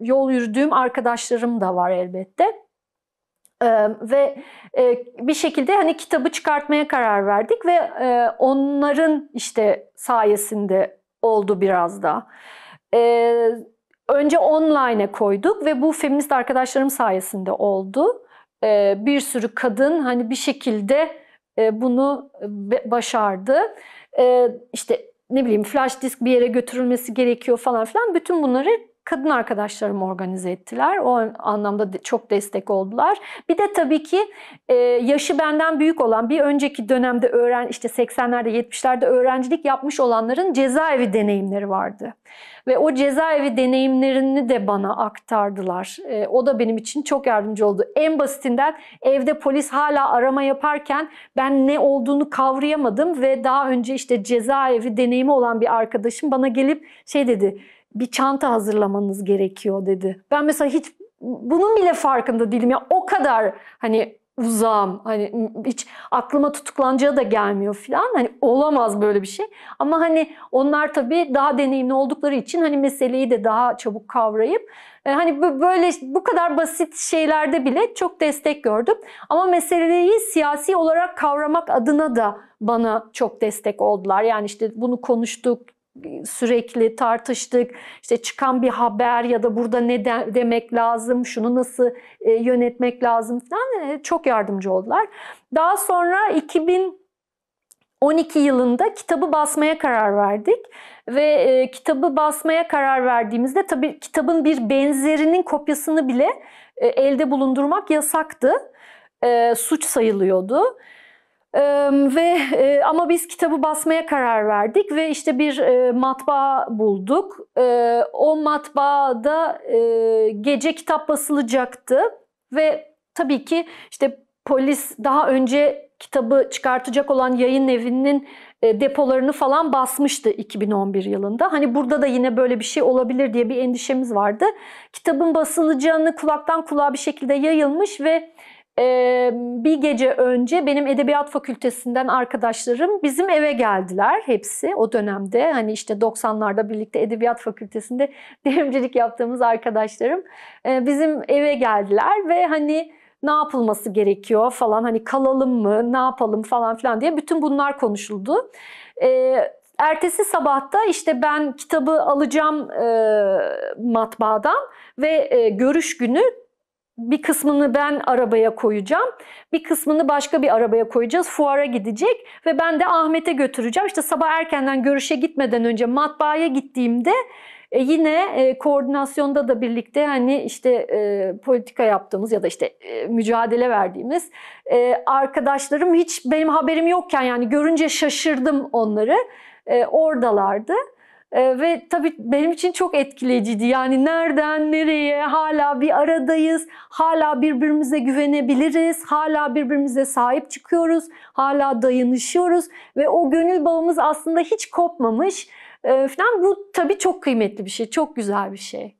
yol yürüdüğüm arkadaşlarım da var elbette. ve bir şekilde hani kitabı çıkartmaya karar verdik ve onların işte sayesinde oldu biraz da. önce online'e koyduk ve bu feminist arkadaşlarım sayesinde oldu. bir sürü kadın hani bir şekilde bunu başardı. Ee, işte ne bileyim flash disk bir yere götürülmesi gerekiyor falan filan. Bütün bunları kadın arkadaşlarım organize ettiler. O anlamda çok destek oldular. Bir de tabii ki e, yaşı benden büyük olan bir önceki dönemde öğren işte 80'lerde 70'lerde öğrencilik yapmış olanların cezaevi deneyimleri vardı. Ve o cezaevi deneyimlerini de bana aktardılar. E, o da benim için çok yardımcı oldu. En basitinden evde polis hala arama yaparken ben ne olduğunu kavrayamadım ve daha önce işte cezaevi deneyimi olan bir arkadaşım bana gelip şey dedi bir çanta hazırlamanız gerekiyor dedi. Ben mesela hiç bunun bile farkında değilim. Ya o kadar hani uzağım. Hani hiç aklıma tutuklanacağı da gelmiyor falan. Hani olamaz böyle bir şey. Ama hani onlar tabii daha deneyimli oldukları için hani meseleyi de daha çabuk kavrayıp e, hani böyle bu kadar basit şeylerde bile çok destek gördüm. Ama meseleyi siyasi olarak kavramak adına da bana çok destek oldular. Yani işte bunu konuştuk, sürekli tartıştık. İşte çıkan bir haber ya da burada ne de, demek lazım, şunu nasıl e, yönetmek lazım falan e, çok yardımcı oldular. Daha sonra 2012 yılında kitabı basmaya karar verdik ve e, kitabı basmaya karar verdiğimizde tabii kitabın bir benzerinin kopyasını bile e, elde bulundurmak yasaktı. E, suç sayılıyordu. Ee, ve e, ama biz kitabı basmaya karar verdik ve işte bir e, matbaa bulduk. E, o matbaada e, gece kitap basılacaktı ve tabii ki işte polis daha önce kitabı çıkartacak olan yayın evinin e, depolarını falan basmıştı 2011 yılında. Hani burada da yine böyle bir şey olabilir diye bir endişemiz vardı. Kitabın basılacağını kulaktan kulağa bir şekilde yayılmış ve e, bir gece önce benim edebiyat fakültesinden arkadaşlarım bizim eve geldiler hepsi o dönemde. Hani işte 90'larda birlikte edebiyat fakültesinde devrimcilik yaptığımız arkadaşlarım e, bizim eve geldiler ve hani ne yapılması gerekiyor falan hani kalalım mı ne yapalım falan filan diye bütün bunlar konuşuldu. E, ertesi sabahta işte ben kitabı alacağım e, matbaadan ve e, görüş günü bir kısmını ben arabaya koyacağım. Bir kısmını başka bir arabaya koyacağız. Fuara gidecek ve ben de Ahmet'e götüreceğim. İşte sabah erkenden görüşe gitmeden önce matbaaya gittiğimde e yine e, koordinasyonda da birlikte hani işte e, politika yaptığımız ya da işte e, mücadele verdiğimiz e, arkadaşlarım hiç benim haberim yokken yani görünce şaşırdım onları. E, oradalardı. E, ve tabii benim için çok etkileyiciydi. Yani nereden nereye hala bir aradayız, hala birbirimize güvenebiliriz, hala birbirimize sahip çıkıyoruz, hala dayanışıyoruz ve o gönül bağımız aslında hiç kopmamış e, falan. Bu tabii çok kıymetli bir şey, çok güzel bir şey.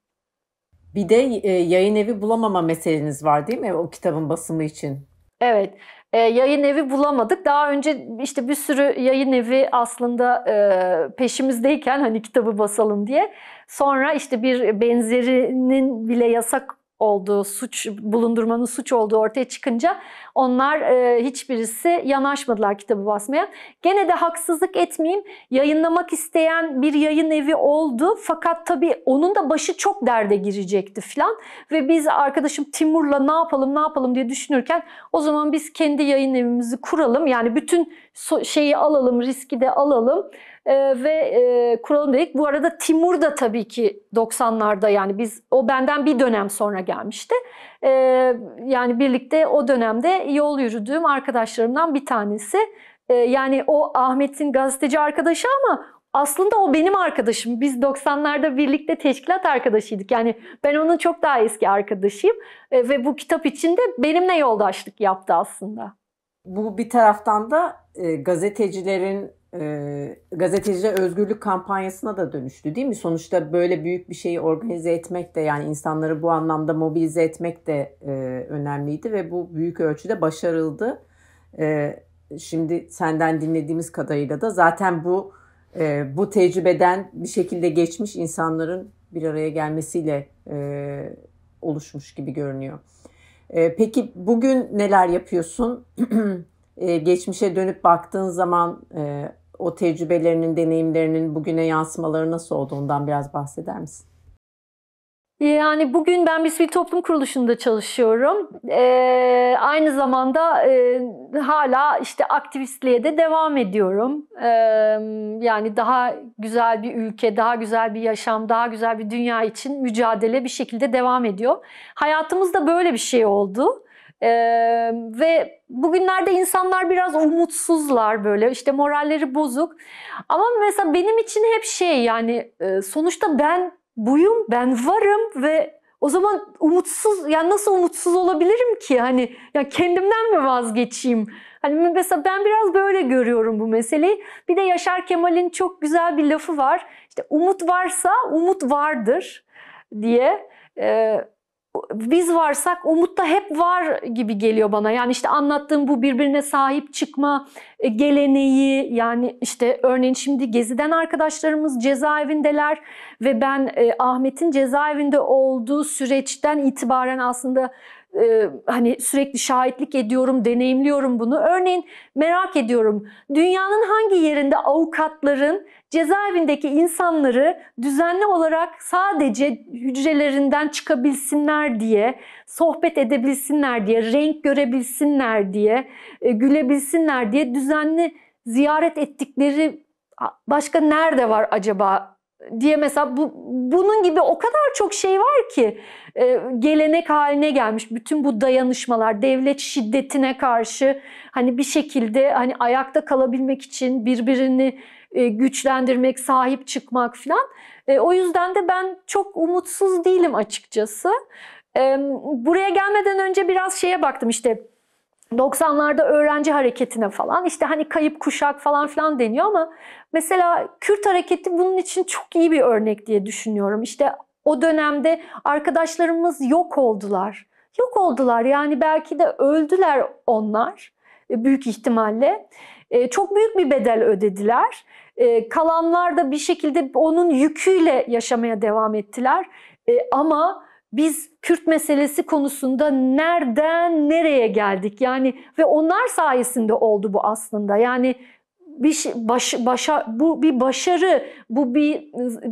Bir de e, yayın evi bulamama meseleniz var değil mi o kitabın basımı için? Evet e, yayın evi bulamadık. Daha önce işte bir sürü yayın evi aslında e, peşimizdeyken hani kitabı basalım diye. Sonra işte bir benzerinin bile yasak olduğu suç bulundurmanın suç olduğu ortaya çıkınca onlar e, hiçbirisi yanaşmadılar kitabı basmaya. Gene de haksızlık etmeyeyim. Yayınlamak isteyen bir yayın evi oldu. Fakat tabii onun da başı çok derde girecekti filan. Ve biz arkadaşım Timur'la ne yapalım ne yapalım diye düşünürken o zaman biz kendi yayın evimizi kuralım. Yani bütün şeyi alalım, riski de alalım e, ve e, kuralım dedik. Bu arada Timur da tabii ki 90'larda yani biz o benden bir dönem sonra gelmişti. E, yani birlikte o dönemde yol yürüdüğüm arkadaşlarımdan bir tanesi. E, yani o Ahmet'in gazeteci arkadaşı ama aslında o benim arkadaşım. Biz 90'larda birlikte teşkilat arkadaşıydık. Yani ben onun çok daha eski arkadaşıyım e, ve bu kitap içinde benimle yoldaşlık yaptı aslında. Bu bir taraftan da e, gazetecilerin e, gazeteciler özgürlük kampanyasına da dönüştü değil mi? Sonuçta böyle büyük bir şeyi organize etmek de yani insanları bu anlamda mobilize etmek de e, önemliydi ve bu büyük ölçüde başarıldı. E, şimdi senden dinlediğimiz kadarıyla da zaten bu e, bu tecrübeden bir şekilde geçmiş insanların bir araya gelmesiyle e, oluşmuş gibi görünüyor. E, peki bugün neler yapıyorsun? e, geçmişe dönüp baktığın zaman e, o tecrübelerinin, deneyimlerinin bugüne yansımaları nasıl olduğundan biraz bahseder misin? Yani bugün ben bir sivil toplum kuruluşunda çalışıyorum. Ee, aynı zamanda e, hala işte aktivistliğe de devam ediyorum. Ee, yani daha güzel bir ülke, daha güzel bir yaşam, daha güzel bir dünya için mücadele bir şekilde devam ediyor. Hayatımızda böyle bir şey oldu. Ee, ve bugünlerde insanlar biraz umutsuzlar böyle işte moralleri bozuk. Ama mesela benim için hep şey yani e, sonuçta ben buyum, ben varım ve o zaman umutsuz yani nasıl umutsuz olabilirim ki? Hani ya kendimden mi vazgeçeyim? Hani mesela ben biraz böyle görüyorum bu meseleyi. Bir de Yaşar Kemal'in çok güzel bir lafı var. İşte umut varsa umut vardır diye. Ee, biz varsak umut da hep var gibi geliyor bana. Yani işte anlattığım bu birbirine sahip çıkma e, geleneği yani işte örneğin şimdi Gezi'den arkadaşlarımız cezaevindeler ve ben e, Ahmet'in cezaevinde olduğu süreçten itibaren aslında e, hani sürekli şahitlik ediyorum, deneyimliyorum bunu. Örneğin merak ediyorum dünyanın hangi yerinde avukatların cezaevindeki insanları düzenli olarak sadece hücrelerinden çıkabilsinler diye, sohbet edebilsinler diye, renk görebilsinler diye, e, gülebilsinler diye düzenli ziyaret ettikleri başka nerede var acaba diye mesela bu, bunun gibi o kadar çok şey var ki e, gelenek haline gelmiş bütün bu dayanışmalar devlet şiddetine karşı hani bir şekilde hani ayakta kalabilmek için birbirini e, güçlendirmek, sahip çıkmak falan. E, o yüzden de ben çok umutsuz değilim açıkçası. E, buraya gelmeden önce biraz şeye baktım işte 90'larda öğrenci hareketine falan işte hani kayıp kuşak falan filan deniyor ama mesela Kürt hareketi bunun için çok iyi bir örnek diye düşünüyorum. İşte o dönemde arkadaşlarımız yok oldular. Yok oldular yani belki de öldüler onlar büyük ihtimalle. Çok büyük bir bedel ödediler e, kalanlar da bir şekilde onun yüküyle yaşamaya devam ettiler. E, ama biz Kürt meselesi konusunda nereden nereye geldik? Yani ve onlar sayesinde oldu bu aslında. Yani bir şey, baş, başa, bu bir başarı, bu bir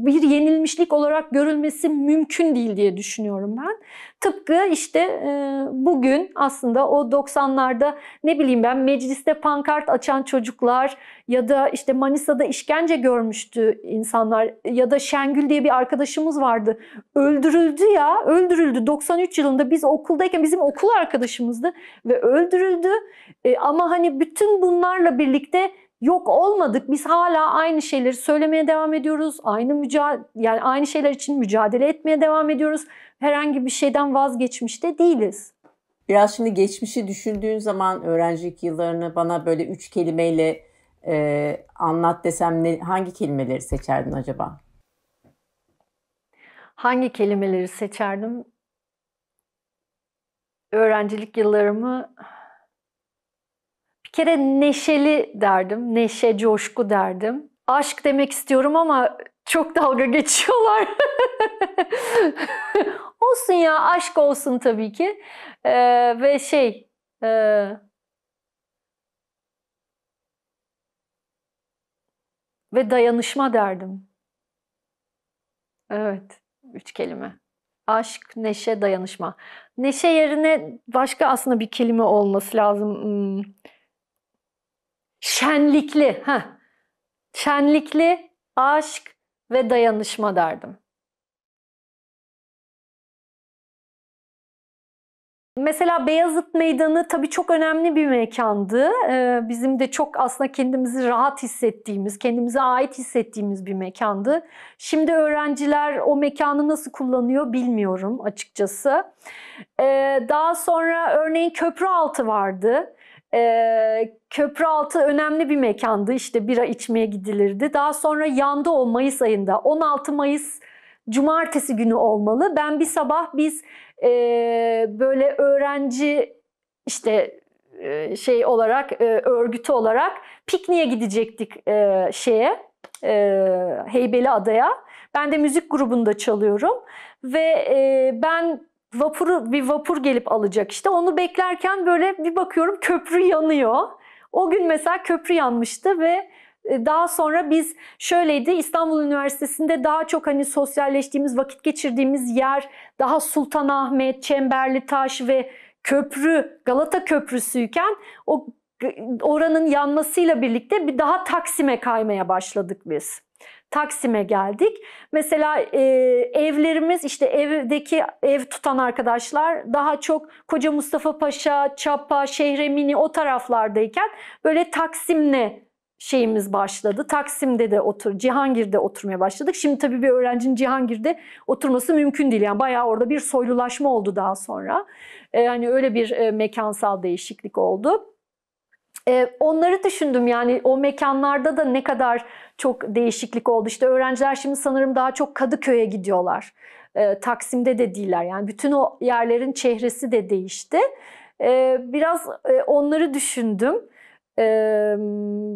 bir yenilmişlik olarak görülmesi mümkün değil diye düşünüyorum ben. Tıpkı işte e, bugün aslında o 90'larda ne bileyim ben mecliste pankart açan çocuklar ya da işte Manisa'da işkence görmüştü insanlar ya da Şengül diye bir arkadaşımız vardı. Öldürüldü ya, öldürüldü 93 yılında biz okuldayken bizim okul arkadaşımızdı ve öldürüldü. E, ama hani bütün bunlarla birlikte yok olmadık. Biz hala aynı şeyleri söylemeye devam ediyoruz. Aynı mücadele yani aynı şeyler için mücadele etmeye devam ediyoruz. Herhangi bir şeyden vazgeçmiş de değiliz. Biraz şimdi geçmişi düşündüğün zaman öğrencilik yıllarını bana böyle üç kelimeyle e, anlat desem ne, hangi kelimeleri seçerdin acaba? Hangi kelimeleri seçerdim? Öğrencilik yıllarımı bir kere neşeli derdim, neşe, coşku derdim. Aşk demek istiyorum ama çok dalga geçiyorlar. olsun ya, aşk olsun tabii ki. Ee, ve şey, e, ve dayanışma derdim. Evet, üç kelime. Aşk, neşe, dayanışma. Neşe yerine başka aslında bir kelime olması lazım. Hmm şenlikli, ha, şenlikli aşk ve dayanışma derdim. Mesela Beyazıt Meydanı tabii çok önemli bir mekandı. Ee, bizim de çok aslında kendimizi rahat hissettiğimiz, kendimize ait hissettiğimiz bir mekandı. Şimdi öğrenciler o mekanı nasıl kullanıyor bilmiyorum açıkçası. Ee, daha sonra örneğin köprü altı vardı e, köprü altı önemli bir mekandı. İşte bira içmeye gidilirdi. Daha sonra yandı o Mayıs ayında 16 Mayıs cumartesi günü olmalı. Ben bir sabah biz e, böyle öğrenci işte e, şey olarak e, örgütü olarak pikniğe gidecektik e, şeye e, Heybeli Adaya. Ben de müzik grubunda çalıyorum ve e, ben vapuru bir vapur gelip alacak işte. Onu beklerken böyle bir bakıyorum köprü yanıyor. O gün mesela köprü yanmıştı ve e, daha sonra biz şöyleydi İstanbul Üniversitesi'nde daha çok hani sosyalleştiğimiz, vakit geçirdiğimiz yer daha Sultanahmet, Çemberli Taş ve köprü, Galata Köprüsü'yken o oranın yanmasıyla birlikte bir daha Taksim'e kaymaya başladık biz. Taksim'e geldik. Mesela e, evlerimiz işte evdeki ev tutan arkadaşlar daha çok Koca Mustafa Paşa, Çapa, Şehremini o taraflardayken böyle Taksim'le şeyimiz başladı. Taksim'de de otur, Cihangir'de oturmaya başladık. Şimdi tabii bir öğrencinin Cihangir'de oturması mümkün değil. Yani bayağı orada bir soylulaşma oldu daha sonra. Ee, hani öyle bir e, mekansal değişiklik oldu. Ee, onları düşündüm yani o mekanlarda da ne kadar çok değişiklik oldu. İşte öğrenciler şimdi sanırım daha çok Kadıköy'e gidiyorlar. Ee, Taksim'de de değiller yani bütün o yerlerin çehresi de değişti. Ee, biraz e, onları düşündüm.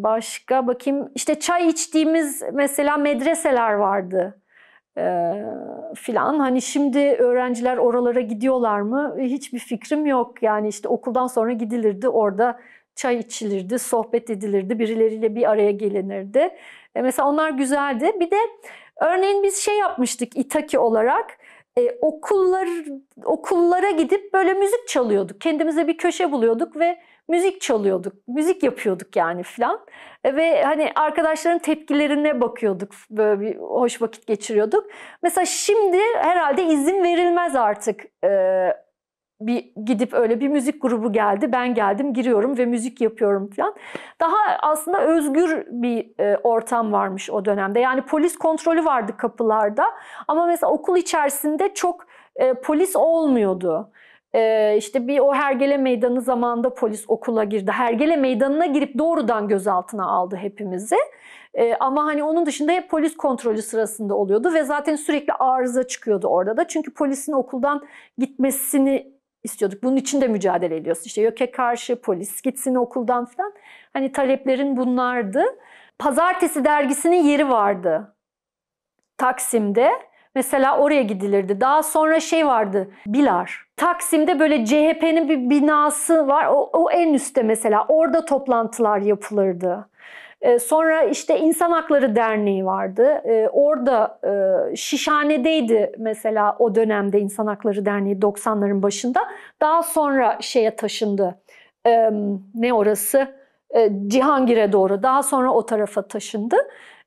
Başka bakayım işte çay içtiğimiz mesela medreseler vardı filan. Hani şimdi öğrenciler oralara gidiyorlar mı hiçbir fikrim yok. Yani işte okuldan sonra gidilirdi orada çay içilirdi, sohbet edilirdi, birileriyle bir araya gelinirdi. E, mesela onlar güzeldi. Bir de örneğin biz şey yapmıştık İtaki olarak e, okullar okullara gidip böyle müzik çalıyorduk. Kendimize bir köşe buluyorduk ve müzik çalıyorduk. Müzik yapıyorduk yani filan. E, ve hani arkadaşların tepkilerine bakıyorduk. Böyle bir hoş vakit geçiriyorduk. Mesela şimdi herhalde izin verilmez artık e, bir gidip öyle bir müzik grubu geldi. Ben geldim giriyorum ve müzik yapıyorum falan. Daha aslında özgür bir e, ortam varmış o dönemde. Yani polis kontrolü vardı kapılarda. Ama mesela okul içerisinde çok e, polis olmuyordu. E, işte bir o Hergele Meydanı zamanında polis okula girdi. Hergele Meydanı'na girip doğrudan gözaltına aldı hepimizi. E, ama hani onun dışında hep polis kontrolü sırasında oluyordu ve zaten sürekli arıza çıkıyordu orada da. Çünkü polisin okuldan gitmesini istiyorduk. Bunun için de mücadele ediyorsun İşte YÖK'e karşı polis gitsin okuldan falan. Hani taleplerin bunlardı. Pazartesi dergisinin yeri vardı Taksim'de. Mesela oraya gidilirdi. Daha sonra şey vardı, Bilar. Taksim'de böyle CHP'nin bir binası var. O, o en üstte mesela. Orada toplantılar yapılırdı. Ee, sonra işte İnsan Hakları Derneği vardı. Ee, orada e, Şişhane'deydi mesela o dönemde İnsan Hakları Derneği 90'ların başında. Daha sonra şeye taşındı. Ne orası? E, Cihangir'e doğru. Daha sonra o tarafa taşındı.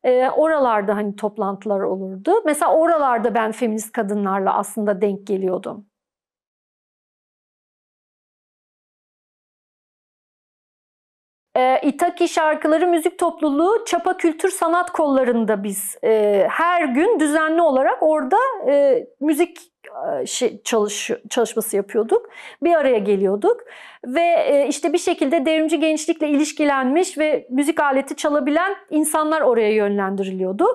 E, oralarda hani toplantılar olurdu. Mesela oralarda ben feminist kadınlarla aslında denk geliyordum. e, İtaki Şarkıları Müzik Topluluğu Çapa Kültür Sanat Kolları'nda biz e, her gün düzenli olarak orada e, müzik şey, çalış, çalışması yapıyorduk. Bir araya geliyorduk ve e, işte bir şekilde devrimci gençlikle ilişkilenmiş ve müzik aleti çalabilen insanlar oraya yönlendiriliyordu.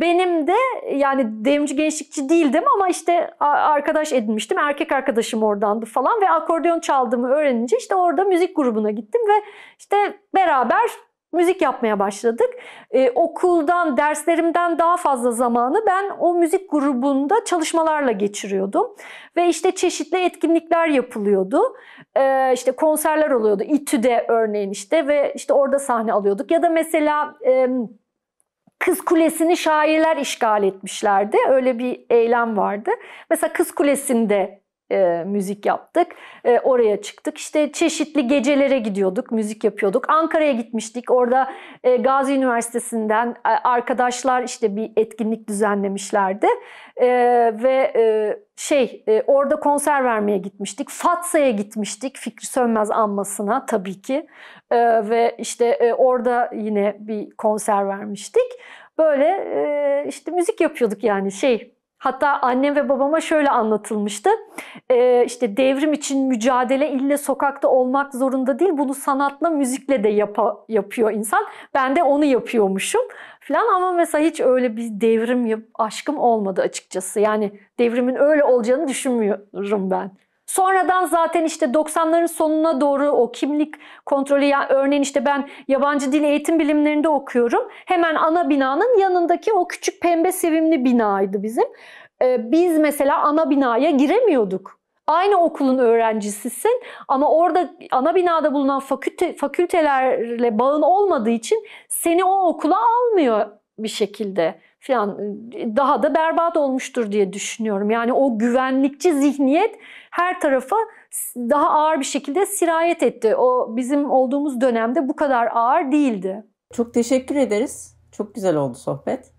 Benim de yani devrimci gençlikçi değildim ama işte arkadaş edinmiştim. Erkek arkadaşım oradandı falan ve akordeon çaldığımı öğrenince işte orada müzik grubuna gittim ve işte beraber müzik yapmaya başladık. Ee, okuldan, derslerimden daha fazla zamanı ben o müzik grubunda çalışmalarla geçiriyordum. Ve işte çeşitli etkinlikler yapılıyordu. Ee, işte konserler oluyordu. İTÜ'de örneğin işte ve işte orada sahne alıyorduk. Ya da mesela... E, Kız Kulesi'ni şairler işgal etmişlerdi. Öyle bir eylem vardı. Mesela Kız Kulesi'nde e, müzik yaptık. E, oraya çıktık. İşte çeşitli gecelere gidiyorduk, müzik yapıyorduk. Ankara'ya gitmiştik. Orada e, Gazi Üniversitesi'nden e, arkadaşlar işte bir etkinlik düzenlemişlerdi. E, ve e, şey e, orada konser vermeye gitmiştik. Fatsa'ya gitmiştik Fikri Sönmez anmasına tabii ki. E, ve işte e, orada yine bir konser vermiştik. Böyle e, işte müzik yapıyorduk yani şey Hatta annem ve babama şöyle anlatılmıştı. Ee, işte devrim için mücadele ille sokakta olmak zorunda değil. Bunu sanatla, müzikle de yapa, yapıyor insan. Ben de onu yapıyormuşum falan ama mesela hiç öyle bir devrim aşkım olmadı açıkçası. Yani devrimin öyle olacağını düşünmüyorum ben. Sonradan zaten işte 90'ların sonuna doğru o kimlik kontrolü yani örneğin işte ben yabancı dil eğitim bilimlerinde okuyorum. Hemen ana binanın yanındaki o küçük pembe sevimli binaydı bizim. Ee, biz mesela ana binaya giremiyorduk. Aynı okulun öğrencisisin ama orada ana binada bulunan fakülte, fakültelerle bağın olmadığı için seni o okula almıyor bir şekilde falan daha da berbat olmuştur diye düşünüyorum. Yani o güvenlikçi zihniyet her tarafa daha ağır bir şekilde sirayet etti. O bizim olduğumuz dönemde bu kadar ağır değildi. Çok teşekkür ederiz. Çok güzel oldu sohbet.